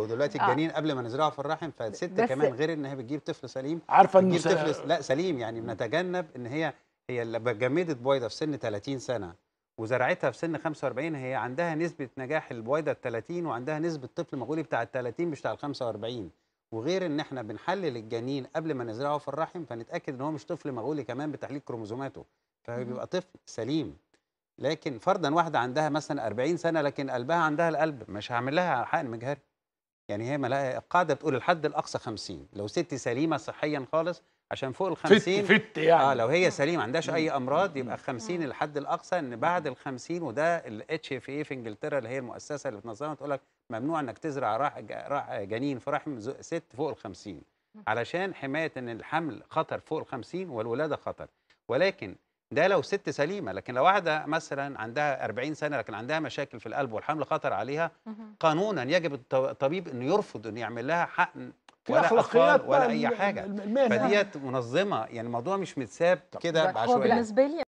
هو دلوقتي آه. الجنين قبل ما نزرعه في الرحم فالست كمان غير ان هي بتجيب طفل سليم عارفه ان بتجيب طفل لا سليم يعني بنتجنب ان هي هي لما جمدت بويضه في سن 30 سنه وزرعتها في سن 45 هي عندها نسبه نجاح البويضه ال 30 وعندها نسبه طفل مغولي بتاع ال 30 مش بتاع ال 45 وغير ان احنا بنحلل الجنين قبل ما نزرعه في الرحم فنتاكد ان هو مش طفل مغولي كمان بتحليل كروموزوماته فبيبقى طفل سليم لكن فرضا واحده عندها مثلا 40 سنه لكن قلبها عندها القلب مش هعمل لها حقن مجهري يعني هي ملاقي القاعده بتقول الحد الاقصى 50 لو ست سليمه صحيا خالص عشان فوق ال 50 فت فت يعني اه لو هي سليمه ما عندهاش اي امراض يبقى 50 الحد الاقصى ان بعد ال 50 وده الاتش اف اي في انجلترا اللي هي المؤسسه اللي بتنظمها تقول لك ممنوع انك تزرع راح جنين في رحم ست فوق ال 50 علشان حمايه ان الحمل خطر فوق ال 50 والولاده خطر ولكن ده لو ست سليمه لكن لو واحده مثلا عندها 40 سنه لكن عندها مشاكل في القلب والحمل خطر عليها قانونا يجب الطبيب انه يرفض انه يعمل لها حقن ولا اطفال ولا اي حاجه فديت منظمه يعني الموضوع مش متساب كده بعشوائيه